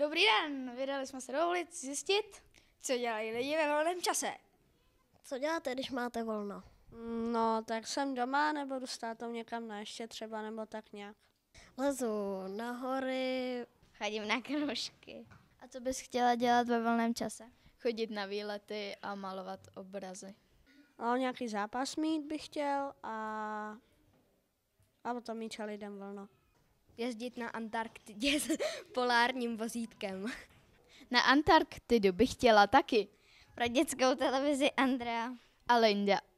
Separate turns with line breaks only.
Dobrý den, vydali jsme se do ulic zjistit, co dělají lidi ve volném čase. Co děláte, když máte volno? Mm, no, tak jsem doma nebo jdu s tátou někam
na ještě třeba nebo tak nějak.
Lezu na hory. Chodím na
kružky.
A co bys chtěla dělat ve volném čase?
Chodit na výlety a malovat
obrazy. No, nějaký zápas mít bych chtěl a, a potom mít lidem volno jezdit na Antarktidě s polárním vozítkem.
Na Antarktidu bych chtěla taky. Pro dětskou televizi
Andrea. A Linda